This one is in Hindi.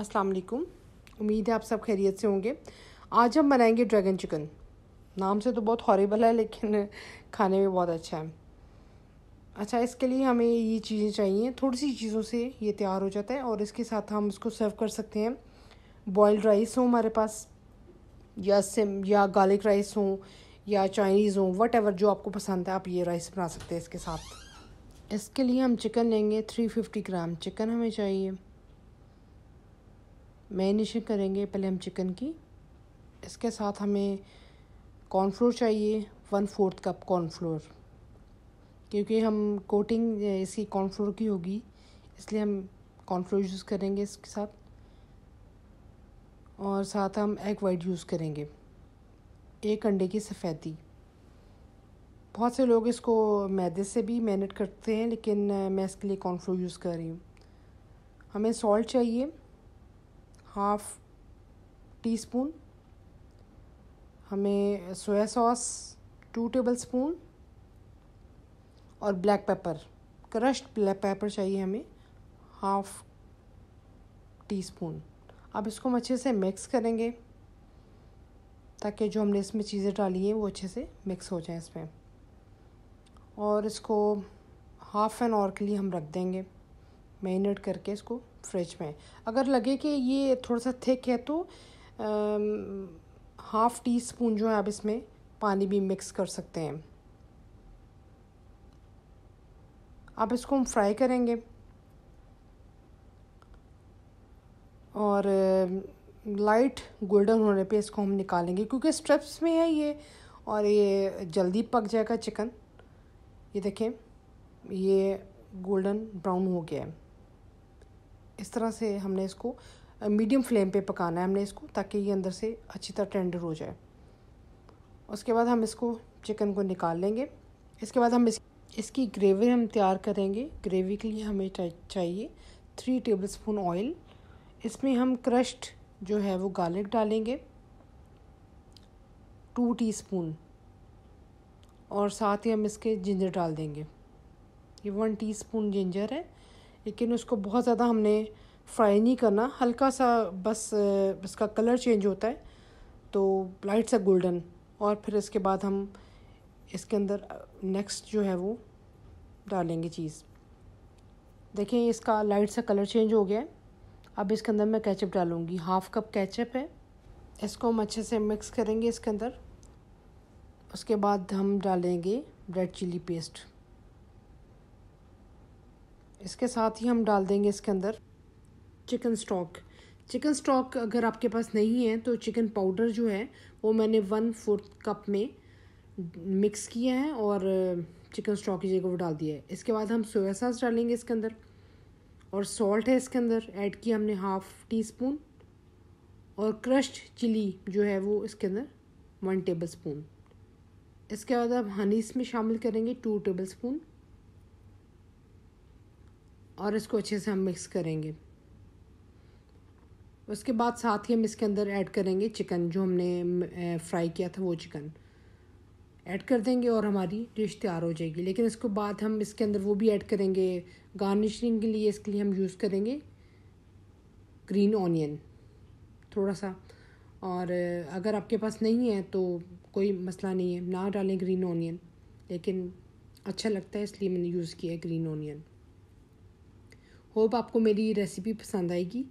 अस्सलाम वालेकुम उम्मीद है आप सब खैरियत से होंगे आज हम बनाएंगे ड्रैगन चिकन नाम से तो बहुत हॉरेबल है लेकिन खाने में बहुत अच्छा है अच्छा इसके लिए हमें ये चीज़ें चाहिए थोड़ी सी चीज़ों से ये तैयार हो जाता है और इसके साथ हम इसको सर्व कर सकते हैं बॉयल्ड राइस हो हमारे पास या सिम या गार्लिक राइस हो या चाइनीज़ हो वट जो आपको पसंद है आप ये राइस बना सकते हैं इसके साथ इसके लिए हम चिकन लेंगे फिफ्टी ग्राम चिकन हमें चाहिए मैरिनेशन करेंगे पहले हम चिकन की इसके साथ हमें कॉर्नफ्लोर चाहिए वन फोर्थ कप कॉर्नफ्लोर क्योंकि हम कोटिंग इसकी कॉर्नफ्लोर की होगी इसलिए हम कॉर्नफ्लोर यूज़ करेंगे इसके साथ और साथ हम एग वाइट यूज़ करेंगे एक अंडे की सफ़ेदी बहुत से लोग इसको मैदे से भी मैनेट करते हैं लेकिन मैं इसके लिए कॉर्नफ्लोर यूज़ कर रही हूँ हमें सॉल्ट चाहिए हाफ टी स्पून हमें soya sauce two tablespoon और black pepper crushed black pepper चाहिए हमें हाफ टी स्पून अब इसको हम अच्छे से मिक्स करेंगे ताकि जो हमने इसमें चीज़ें डाली हैं वो अच्छे से मिक्स हो जाए इसमें और इसको हाफ़ एन आवर के लिए हम रख देंगे मैरिनेट करके इसको फ्रिज में अगर लगे कि ये थोड़ा सा थिक है तो हाफ़ टी स्पून जो है आप इसमें पानी भी मिक्स कर सकते हैं अब इसको हम फ्राई करेंगे और लाइट गोल्डन होने पे इसको हम निकालेंगे क्योंकि स्ट्रिप्स में है ये और ये जल्दी पक जाएगा चिकन ये देखें ये गोल्डन ब्राउन हो गया है इस तरह से हमने इसको मीडियम फ्लेम पे पकाना है हमने इसको ताकि ये अंदर से अच्छी तरह टेंडर हो जाए उसके बाद हम इसको चिकन को निकाल लेंगे इसके बाद हम इस इसकी ग्रेवी हम तैयार करेंगे ग्रेवी के लिए हमें चाहिए थ्री टेबल स्पून ऑयल इसमें हम क्रश्ड जो है वो गार्लिक डालेंगे टू टी और साथ ही हम इसके जिंजर डाल देंगे ये वन टी जिंजर है लेकिन उसको बहुत ज़्यादा हमने फ्राई नहीं करना हल्का सा बस इसका कलर चेंज होता है तो लाइट सा गोल्डन और फिर इसके बाद हम इसके अंदर नेक्स्ट uh, जो है वो डालेंगे चीज़ देखें इसका लाइट सा कलर चेंज हो गया है अब इसके अंदर मैं कैचअप डालूँगी हाफ़ कप कैचअप है इसको हम अच्छे से मिक्स करेंगे इसके अंदर उसके बाद हम डालेंगे रेड चिली पेस्ट इसके साथ ही हम डाल देंगे इसके अंदर चिकन स्टॉक चिकन स्टॉक अगर आपके पास नहीं है तो चिकन पाउडर जो है वो मैंने वन फोर्थ कप में मिक्स किया है और चिकन स्टॉक की जगह वो डाल दिया है इसके बाद हम सोया सॉस डालेंगे इसके अंदर और सॉल्ट है इसके अंदर ऐड किया हमने हाफ़ टी स्पून और क्रश्ड चिली जो है वो इसके अंदर वन टेबल स्पून इसके बाद हम हनी इसमें शामिल करेंगे टू टेबल स्पून और इसको अच्छे से हम मिक्स करेंगे उसके बाद साथ ही हम इसके अंदर ऐड करेंगे चिकन जो हमने फ्राई किया था वो चिकन ऐड कर देंगे और हमारी डिश तैयार हो जाएगी लेकिन इसके बाद हम इसके अंदर वो भी ऐड करेंगे गार्निशिंग के लिए इसके लिए हम यूज़ करेंगे ग्रीन ऑनियन थोड़ा सा और अगर आपके पास नहीं है तो कोई मसला नहीं है ना डालें ग्रीन ऑनियन लेकिन अच्छा लगता है इसलिए मैंने यूज़ किया है ग्रीन ऑनियन होप आपको मेरी रेसिपी पसंद आएगी